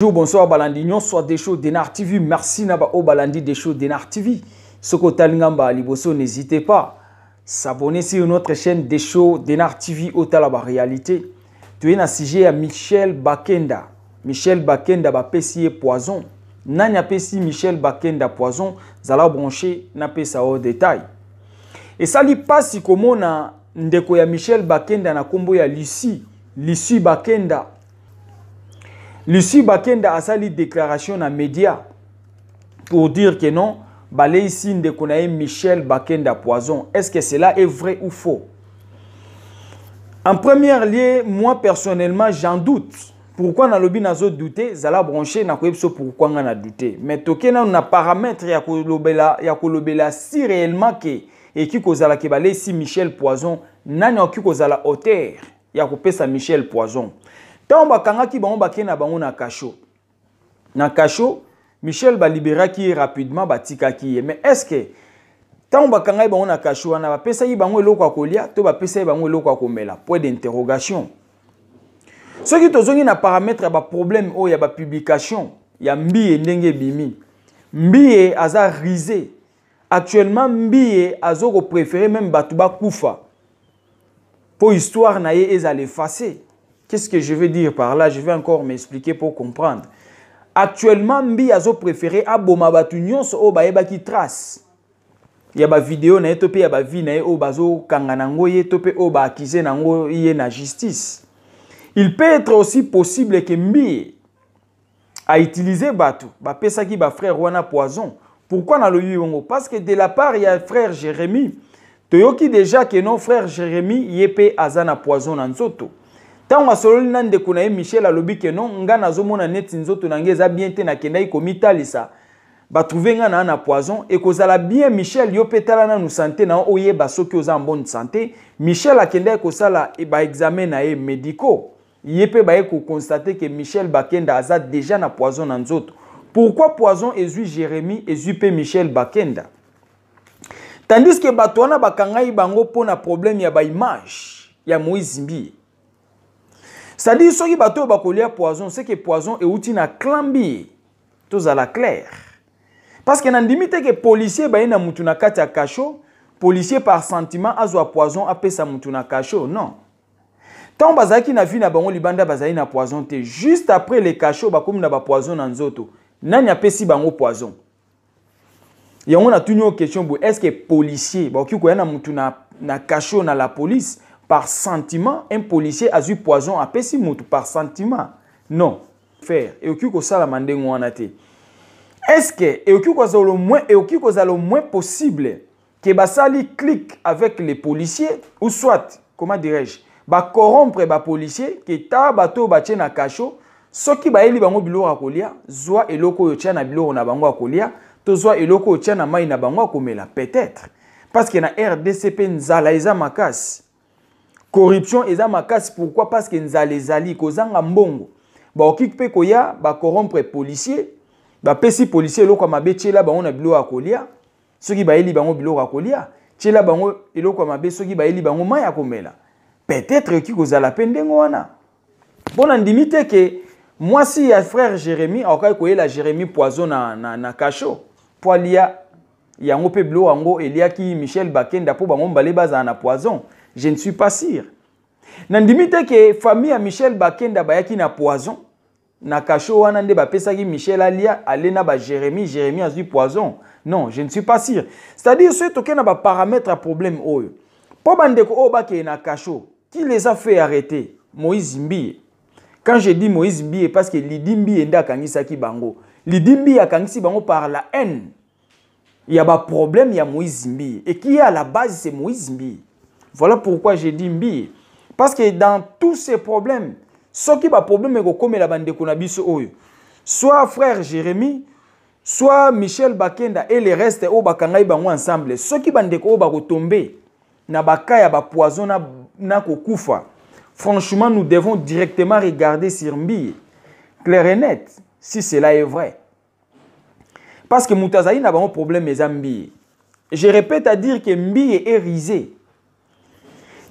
bonjour bonsoir balandi nyonso desho denar tv merci na baoyo oh, balandi desho denar tv soki otali ngamba liboso n'hésitez pas s'abonner sur notre chaîne desho denar tv otala baréalité toye na sujet ya michel bakenda michel bakenda bapesi ye poison nani apesi michel bakenda poison zala branche napesa oyo détail esali mpasi komona ndeko ya michel bakenda na nkombo ya lucie lucie bakenda lucie bakenda a sali déclaration les médias pour dire que non Balay ici de michel bakenda poison est-ce que cela est vrai ou faux en premier lieu moi personnellement j'en doute pourquoi nalobi a douter zala branché ça so pourquoi on na douter mais toke nanu na paramètre ya réellement, ya si réellement que ekoki kozala ke si michel poison nani akoki kozala auteur ya michel poison ntango bakangaki bango bakei na bango na kasho na kasho michel baliberaki ye rapidement batikaki ye mais est ce que ntango bakangaki bango na kasho wana bapesaki bango eloko ya kolia to bapesaki bango eloko ya komela point d'interrogation soki tozongi na paramètre ya baproblème oyo ya bapublication ya mbiye ndenge ebimi mbiye aza rise actuellement mbiye aza kopréféré même bato bakufa mpo histoire na ye ezala efase Qu'est-ce que je veux dire par là Je vais encore m'expliquer pour comprendre. Actuellement, mbi a préféré aboma batu nyonso o baeba y trace. Ya ba vidéo na to pe Y a vie na o bazo kangana nango ye to o na justice. Il peut être aussi possible que mbi a utilisé batu ba pesa ki ba frère wana poison. Pourquoi na lo yongo Parce que de la part y a frère Jérémie, toyoki déjà que non frère Jérémie qui a azana poison nzoto. ntango asololi na ndeko na ye michel alobi ke non ngai nazomona neti nzoto na ngai eza bien te nakendaki komitalisa batrouve ngai na ya na poison ekozala bien michel yo mpe tala nanu sante na yo oyeba soki oza na bonne sante michel akendaki kosala eh, baexamen na ye médicaux ye mpe baye kokonstate ke michel bakenda aza deja na poison na nzoto pourkui poison ezwi jérémi ezwi mpe michel bakenda tandis ke bato wana bakangai bango mpo na probleme ya baimage ya moizimbi c'est-à-dire soki bato oyo bakolia poison seke poison euti na clambi tozala claire parce que nandimi te ke policier baye na mutu na kati ya kasho policier par sentiment azwa poison apesa mutu na kasho non ntango bazalaki na vie na bango libanda bazali na poison te juste après le kasho bakomi na bapoison na nzoto nani apesi bango poison yango natuni oyo question boye estce que policier bakoki koya na mutu na, na kasho na la police par sentiment un policier a su poison apesi moto par sentiment non faire et ekoki kosalama ndenge wana te estce ekoki ça le moins ekoki ça le moins possible que basali clique avec les policiers ou soit comment dirais-je corrompre bacorrompre bapolisier ke tala bato ba batie na kasho soki bayeli bango biloko ya kolia zwa eloko yo tia na biloko na bango ya kolia to zwa eloko yo tia na mai na bango ya komela peut-être parce que na rdc mpe nzala makas, corruption eza makasi pourquoi parce que nzala ezali kozanga mbongo baokoki mpe koya bacorrompre policier bapesi policier eloko ya mabe tiela bango na biloko ya kolia soki bayeli bango biloko ya kolia tiela bango eloko ya mabe soki bayeli bango mai ya komela peut-être ekoki kozala mpe ndenge wana mpo na ndimi te ke mwasi ya frère jérémi akokaki koyela jérémi poison na, na, na kasho mpo alia yango mpe biloko yango eliaki michel bakenda mpo bango mbale bazala na poison Je ne suis pas sûr. nandimite que famille à michel bakenda bayaki na poison na kasho wana ba pesaki michel alia ba na Jérémy a du poison non je ne suis pas sûr c'est-à-dire soki tokei na paramètre à problème oyo Po bandeko oyo na kasho qui les a fait arrêter moïse mbie quand je dis moïse mbie parce que lidi mbie nde ki bango lidi mbie akangisi bango par la haine il y a ya problème, ya moïse Mbi. et qui est à la base c'est moïse Mbi. Voilà pourquoi j'ai dit Mbi. Parce que dans tous ces problèmes, ce qui va problème est comme la bande oyo. Soit frère Jérémy, soit Michel Bakenda et les restes au bakangai bango ensemble. Ce qui bande ko tomber na bakaya ba poison na na Franchement, nous devons directement regarder sur Mbi. Clair et net, si cela est vrai. Parce que Moutazaï n'a pas un problème, mes amis. Je répète à dire que Mbi est risé.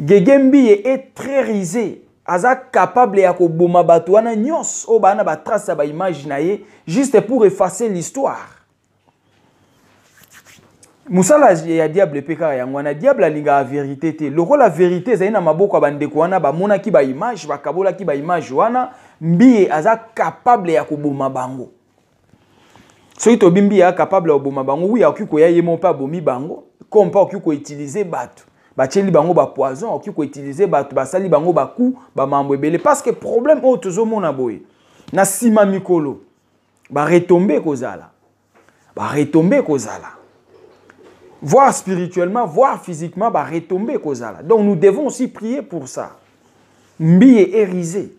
gegembi ye est très risé aza capable ya koboma bato wana nyonso oyo baa na batrace ya baimage na ye juste pour effacer l'histoire mosala ya diable mpe kaka yango wana diable alingaka vérité te lokola vérité ezali na maboko ya bandeko wana bamonaki baimage bakabolaki baimage wana mbie aza capable ya koboma bango soki tobi mbie aza capable ya koboma bango wi akoki koya ye mo mpe abomi bango kompa akoki koutilize bato batieli bango bapoison okoki utiliser, ba sali, bango ba bamambo parce que problème oyo tozomona boye na sima mikolo kozala. Ba retombe kozala. voir spirituellement voir physiquement retombe kozala. donc nous devons aussi prier pour ça mbie érisé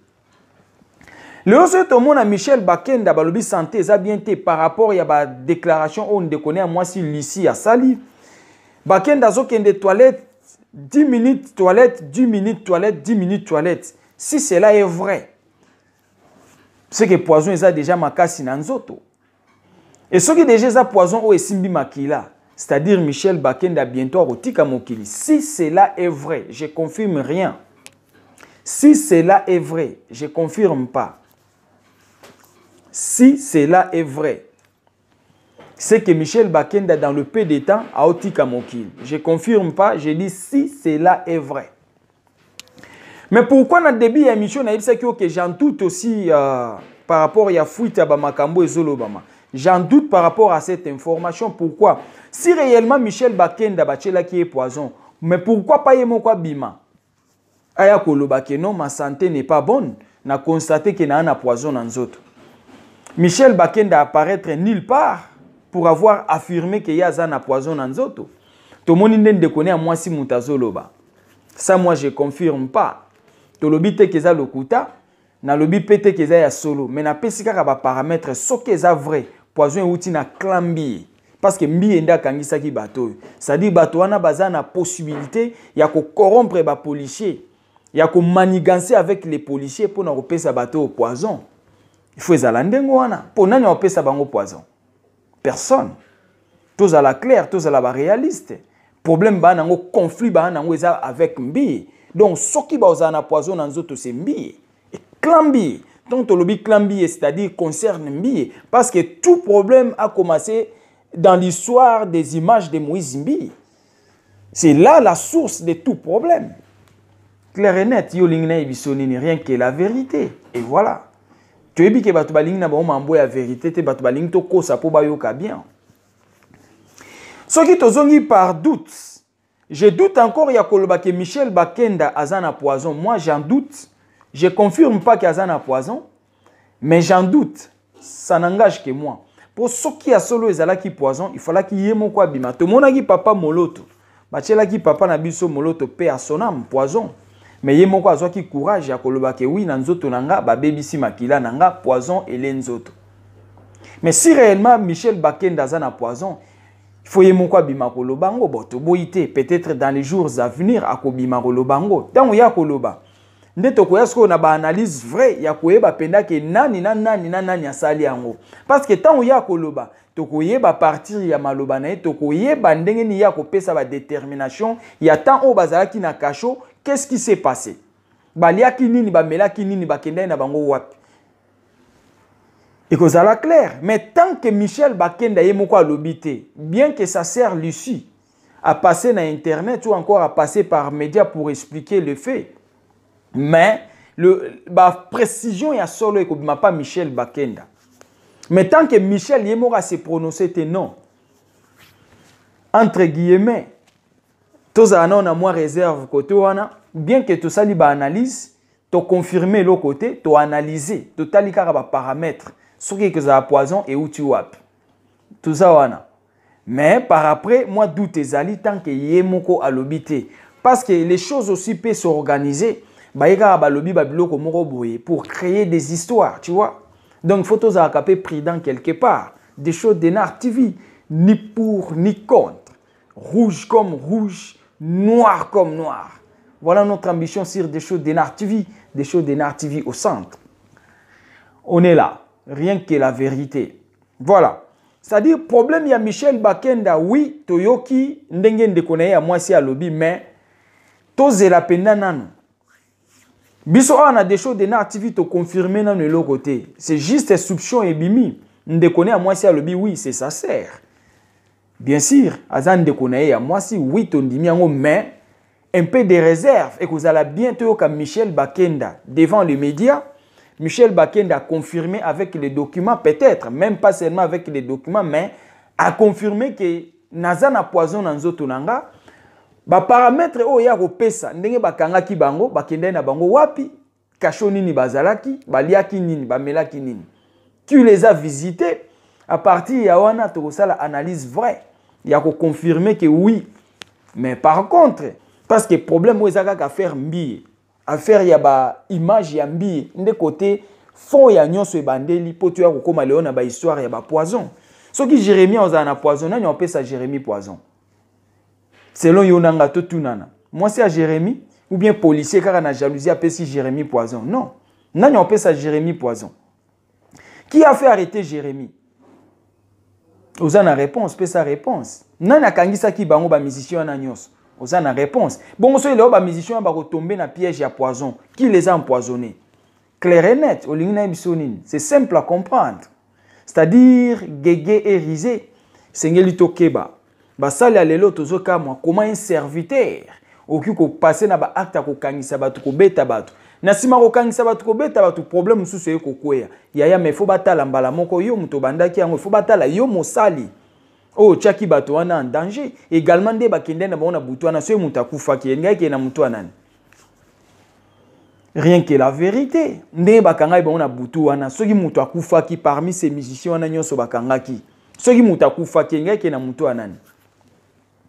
Le soki tomona michel bakenda balobi santé eza bien par rapport ya badéclaration oyo ndeko moi ya mwasi lucie Sali. bakenda azokende toilette 10 minutes toilette, 10 minutes toilette, 10 minutes toilette. Si cela est vrai, c'est que poison est déjà makasi les Et ce qui déjà poison au makila, c'est-à-dire Michel Bakenda bientôt rotika mokili. Si cela est vrai, je ne confirme rien. Si cela est vrai, je ne confirme pas. Si cela est vrai, c'est que Michel Bakenda, dans le pays de temps, a Je ne confirme pas, je dis si cela est vrai. Mais pourquoi dans le début de l'émission, que j'en doute aussi euh, par rapport à la fuite à Bamakambo et Zolobama. J'en doute par rapport à cette information. Pourquoi Si réellement Michel Bakenda Bachela qui est poison, mais pourquoi pas quoi Bima Aya non, ma santé n'est pas bonne. N'a constaté qu'il y a un poison dans les autres. Michel Bakenda apparaître nulle part pour avoir affirmé que yaza na poison na nzoto tomoni nde ndeko ya mwasi moto azoloba ça moi je confirme pas tolobi te keza lokuta nalobi mpe te keza ya solo mais napesi ba parametre qui est vrai poison outil na clan parce que mbi nde akangisaki bato Ça c'est-à-dire bato wana baza na possibilité ya ba policier, ya manigancer avec les policiers pour mpona kopesa bato au poison il faut ezala ndenge pour mpo nani bango poison Personne. Tous à la claire, tous à la réaliste. Problème ba nango conflit ba nango avec mbi. Donc qui ba un poison dans c'est mbi. Et clambi. Donc lobby clambi c'est-à-dire concerne mbi parce que tout problème a commencé dans l'histoire des images de Moïse C'est là la source de tout problème. Claire et net, a rien que la vérité. Et voilà toyebi ke bato balingi na bango ya verité te to kosa po ba yoka bien soki zongi par doute je doute encore ya koloba ke michel bakenda azana poison moi j'en doute je confirme pas ke poison mais j'en doute ça n'engage que moi mpo soki ya solo ezala ki poison ifalaki ye moko abima tomonaki papa moloto ki papa na biso moloto a asonam poison me ye moko azwaki courage ya koloba ke wi na nzoto na nga babebisi makila na nga poison ele nzoto me si réellement michel bakenda aza na poison ifo ye moko abima koloba ngo bo toboyi te peut-être dans les jours à venir akobima koloba ngo ntango ye akoloba nde tokoya sikoyo na baanalyse vrai ya koyeba mpenza ke nani na nani na nani asali yango parceke ntango ye akoloba tokoyeba partir ya maloba na ye tokoyeba ndenge nini ye akopesa badétermination ya temps oyo bazalaki na kasho qu'est-ce qui s'est passé baliaki nini bamelaki nini kenda na que ça la clair mais tant que michel bakenda ye moko alobi bien que ça sert lucie passer na internet ou encore à passer par média pour expliquer le fait mais le, précision ya solo suis pas michel bakenda mais tant que michel ye moko se prononcer non entre guillemets ça, on a moins réserve côté wana bien que côté, tu analyser eloko te toanalyse paramètres, kaka baparametre soki tu poison Tout ça, on a. mais par après moi doute ezali y que moko à parce que les choses aussi peuvent s'organiser ba kaka ba babiloko moko boye pour créer des histoires tu vois donc faut a pris dans quelque part des choses de nar tv ni pour ni contre rouge comme rouge noir comme noir. Voilà notre ambition sur des choses d'Enar TV, des choses d'Enar TV au centre. On est là, rien que la vérité. Voilà. C'est-à-dire, problème, il y a Michel Bakenda, oui, Toyoki, Ndengen de Koneye, à moi, si à lobby, mais tozela penda nanu biso awa des desho de na activité toconfirme nanu eloko côté. c'est juste soupçon ebimi ndeko moi, ya à alobi oui c'est ça, bien sûr Azan de moi moi ya oui wi mais un peu de réserve Et allez bientôt voir michel bakenda devant les médias. michel bakenda a confirmé avec les documents peut-être même pas seulement avec les documents mais a confirmé que Nazan a poison dans nzoto na Ba baparamètre o ya kopesa ndenge kangaki bango Bakenda na bango wapi kashoni nini bazalaki baliaki nini bamelaki nini tu les as visités à partir ya wana une analyse vraie ya koconfirme ke oui mais par contre parce que problème oyo eza kaka affaire mbie affaire ya baimage ya mbie nde kote fond ya nyonso ebandeli mpo toya kokóma lelo na bahistoire ya bapoison soki jérémi ozala na poison nani apesa jérémi poison selon yo nanga totunana mwasi ya jérémi ou bien policier kaka na jalousie apesi jérémi poison non nani apesa jérémi poison qui a fait arrêter jérémi oza na réponse sa réponse kangisa ki bango bamusicien wana nyonso oza na réponse bongo soki lelo bamusicien wana bakotombe na piège ya poison qui les a empoisonné Claire et net olingi na c'est simple à comprendre c'est-à-dire gege keba. esengeli tokeba basali ya lelo tozokamwa Comment un serviteur okoki kopase na baakte ya kokangisa ko beta bato na nsima kokangisa bato kobeta bato problème mosusu eye kokwea yaya ma efo batala mbala moko yo moto obandaki yango efo batala yo mosali oyo otyaki bato wana en danger également nde bakende na bango na butu wana soki moto akufaki engaki na motu wanani rien que la vérité ndenge bakangai bango na butu wana soki moto akufaki parmi ces musiciens wana nyonso bakangaki soki moto akufaki engaki na motu wanani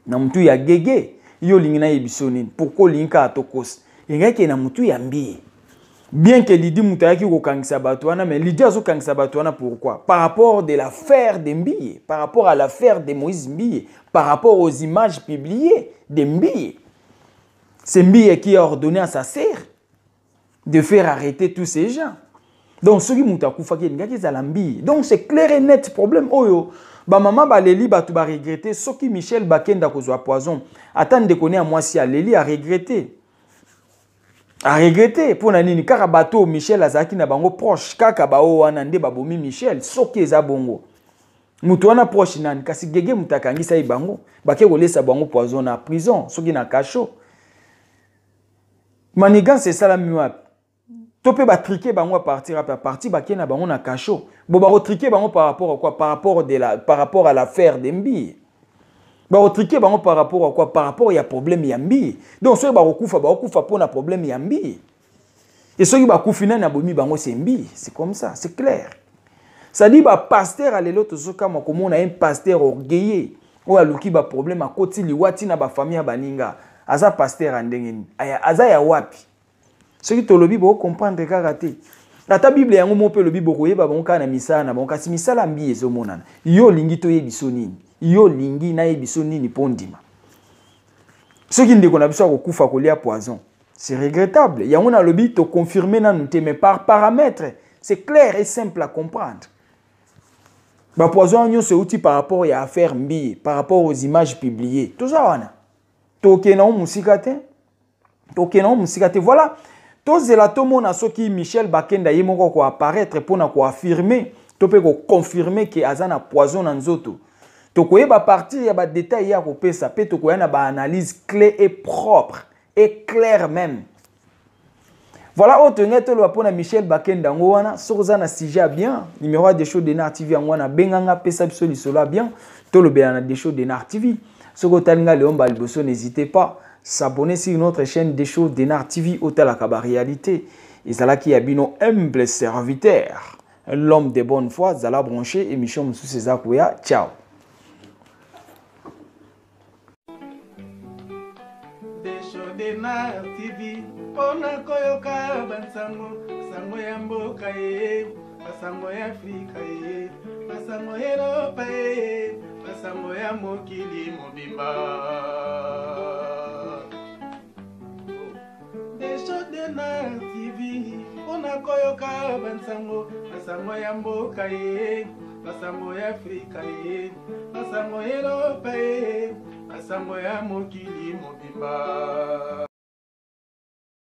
na motu ya gege yo olingi nayebi so nini pourkui olingi kaka tokosa engaki na mutu ya mbi. bien que lidi mutu ko kangisa bato mais lidi azokangisa bato wana pourquoi par rapport de l'affaire de mbi, par rapport à l'affaire de moïse mbi, par rapport aux images publiées de mbi. c'est mbi qui a ordonné à sa sœur de faire arrêter tous ces gens donc soki qui akufaki elingaki ezala mbi. donc c'est clair et net problème oyo tu vas regretter. Ce soki michel bakenda Attends poison connaître à si ya Léli a regretté. aregrete mpona nini kaka bato oyo michel azalaki na bango proche kaka baoyo wana nde babomi michel soki eza bongo moto wana proche nani kasi gege moto akangisa ye bango bake kolesa bango poison na prison soki na kasho manigance esalami wapi to mpe batrike bango apartir ape apartir bake na bango na kasho bo bakotrike bango par rapport a quoi par rapport, de la, par rapport à l'affaire de mbir bakotrike bango par rapport à quoi par rapport ya problème ya mbiye donc soki bakokufa bakokufa mpo na problème ya mbiye et soki bakufi nani abomi bango c'est mbiye c'est comme ça c'est clair cestadi bapaster alelo tozokama komona ye paster orgueillé oyo aluki baproblème akoti liwa ntina bafamille ya baninga aza paster ya ndenge nini aza ya wapi soki tolobi bokocomprendre kaka te Rata Bible yango mo mpe olobi bokoyeba na misala na bonka si misala mbi ezomonana yo lingito toyebi so nini yo lingi nayebi so nini qui ne soki ndeko na biso akokufa kolia poison c'est regrettable yango to toconfirme na te mais par paramètre c'est clair et simple à comprendre bapoison c'est euti par rapport ya affaire mbie par rapport aux images publiées Toujours wana Toke ngo mosika te tokenda ngo voilà tozela tomona soki michel bakenda ye moko koapparaître mpona koaffirme to mpe koconfirme ke aza na poison na nzoto tokoyeba partir ya badetail ye akopesa mpe tokoya na baanalyse clé e propre e claire même voilà oyo oh, toyingai toloba mpona michel bakenda yango wana soki oza na sujet ya bien numéro ya desho denar tv yango wana benganga apesa biso lisolo ya bien tolobela na desho denar tv soki otali ngai leomba liboso n'hésite pas s'abonner sur notre chaîne des choses Denar TV Hôtel Akaba Réalité. Et Zala qui a un humble serviteur, l'homme de bonne foi, Zala branché et Michel sous César Kouya. Ciao. Denar TV, pona koyoka bansango, sango ya mboka ye, basango ya Afrika ye, basango ya Europa ye, basango ya mokili mobimba. na tv mpona koyoka bansango basango ya mboka ye basango ya afrika ye basango ya eropa ye basango ya mokili mobimba